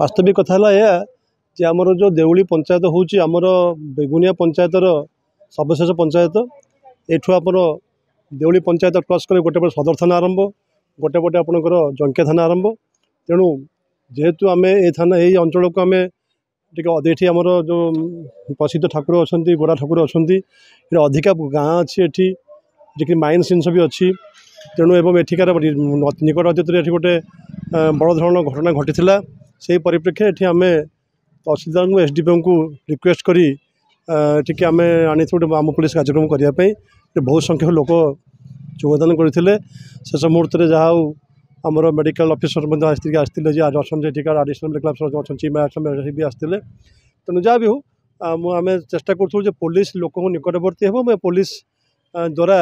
ବାସ୍ତବିକ କଥା ହେଲା ଏହା ଯେ ଆମର ଯେଉଁ ଦେଉଳି ପଞ୍ଚାୟତ ହେଉଛି ଆମର ବେଗୁନିଆ ପଞ୍ଚାୟତର ସର୍ବଶେଷ ପଞ୍ଚାୟତ ଏଠୁ ଆମର ଦେଉଳି ପଞ୍ଚାୟତ କ୍ରସ୍ କରି ଗୋଟେ ପଟେ ସଦର ଥାନା ଆରମ୍ଭ ଗୋଟେ ପଟେ ଆପଣଙ୍କର ଜଙ୍କିଆ ଥାନା ଆରମ୍ଭ ତେଣୁ ଯେହେତୁ ଆମେ ଏ ଥାନା ଏଇ ଅଞ୍ଚଳକୁ ଆମେ ଟିକେ ଏଠି ଆମର ଯେଉଁ ପ୍ରସିଦ୍ଧ ଠାକୁର ଅଛନ୍ତି ଗୋଡ଼ା ଠାକୁର ଅଛନ୍ତି ଏଠି ଅଧିକା ଗାଁ ଅଛି ଏଠି ଯେକି ମାଇନ୍ସ ଜିନିଷ ବି ଅଛି ତେଣୁ ଏବଂ ଏଠିକାର ନିକଟ ଅତୀତରେ ଏଠି ଗୋଟେ ବଡ଼ ଧରଣର ଘଟଣା ଘଟିଥିଲା সেই পরিপ্রেক্ষীরে এটি আমি ତହସିଲଦାରଙ୍କୁ ଏସ୍ ଡି ପିଓଙ୍କୁ ରିକ୍ୱେଷ୍ଟ କରି ଟିକେ ଆମେ ଆଣିଛୁ ଗୋଟେ ଆମ ପୋଲିସ କାର୍ଯ୍ୟକ୍ରମ କରିବା ପାଇଁ ବହୁତ ସଂଖ୍ୟକ ଲୋକ ଯୋଗଦାନ କରିଥିଲେ ଶେଷ ମୁହୂର୍ତ୍ତରେ ଯାହା ହଉ ଆମର ମେଡ଼ିକାଲ ଅଫିସର ମଧ୍ୟ ଆସିକି ଆସିଥିଲେ ଯେ ଅଛନ୍ତି ଏଠିକାର ଆଡ଼ିସନାଲ ମେଡ଼ିକାଲ ଅଫିସର ଅଛନ୍ତି ଚିଫ୍ ମ୍ୟାରେଜ୍ ବି ଆସିଥିଲେ ତେଣୁ ଯାହା ବି ହଉ ମୁଁ ଆମେ ଚେଷ୍ଟା କରୁଥିଲୁ ଯେ ପୋଲିସ ଲୋକଙ୍କୁ ନିକଟବର୍ତ୍ତୀ ହେବ ଏବଂ ପୋଲିସ ଦ୍ୱାରା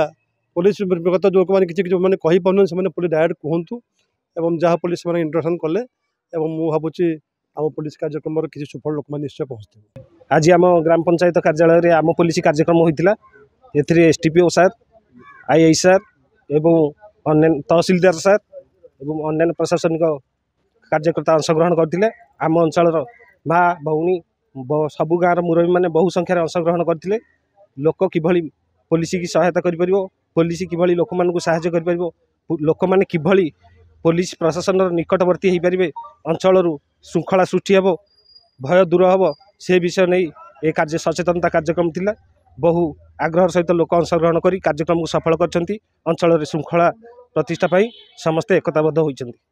ପୋଲିସ କଥା ଯେଉଁମାନେ କିଛି ଯେଉଁମାନେ କହିପାରୁନାହାନ୍ତି ସେମାନେ ପୋଲିସ ଡାଇରେକ୍ଟ କୁହନ୍ତୁ ଏବଂ ଯାହା ପୋଲିସ ସେମାନେ ଇଣ୍ଟରାକ୍ସନ୍ କଲେ এবং ମୁଁ ଭାବୁଛି ଆମ ପୋଲିସ କାର୍ଯ୍ୟକ୍ରମର କିଛି ସୁଫଳ ଲୋକମାନେ ନିଶ୍ଚୟ ପହଞ୍ଚିଥିବେ ଆଜି ଆମ ଗ୍ରାମ ପଞ୍ଚାୟତ କାର୍ଯ୍ୟାଳୟରେ ଆମ ପୋଲିସ କାର୍ଯ୍ୟକ୍ରମ ହୋଇଥିଲା ଏଥିରେ S T P O sir II sir ଏବଂ ଅନ୍ୟାନ୍ୟ ତହସିଲଦାର ସାର୍ ଏବଂ ଅନ୍ୟାନ୍ୟ ପ୍ରଶାସନିକ କାର୍ଯ୍ୟକର୍ତ୍ତା ଅଂଶଗ୍ରହଣ କରିଥିଲେ ଆମ ଅଞ୍ଚଳର ମା ଭଉଣୀ ସବୁ ଗାଁର ମୁରବୀମାନେ ବହୁ ସଂଖ୍ୟାରେ ଅଂଶଗ୍ରହଣ କରିଥିଲେ ଲୋକ କିଭଳି ପୋଲିସକି ସହାୟତା କରିପାରିବ ପୋଲିସ କିଭଳି ଲୋକମାନଙ୍କୁ ସାହାଯ୍ୟ କରିପାରିବ ଲୋକମାନେ କିଭଳି ପୋଲିସ ପ୍ରଶାସନର ନିକଟବର୍ତ୍ତୀ ହୋଇପାରିବେ ଅଞ୍ଚଳରୁ ଶୃଙ୍ଖଳା ସୃଷ୍ଟି ହେବ ଭୟ ଦୂର ହେବ ସେ ବିଷୟ ନେଇ ଏ କାର୍ଯ୍ୟ ସଚେତନତା କାର୍ଯ୍ୟକ୍ରମ ଥିଲା ବହୁ ଆଗ୍ରହର ସହିତ ଲୋକ ଅଂଶଗ୍ରହଣ କରି କାର୍ଯ୍ୟକ୍ରମକୁ ସଫଳ କରିଛନ୍ତି ଅଞ୍ଚଳରେ ଶୃଙ୍ଖଳା ପ୍ରତିଷ୍ଠା ପାଇଁ ସମସ୍ତେ ଏକତାବଦ୍ଧ ହୋଇଛନ୍ତି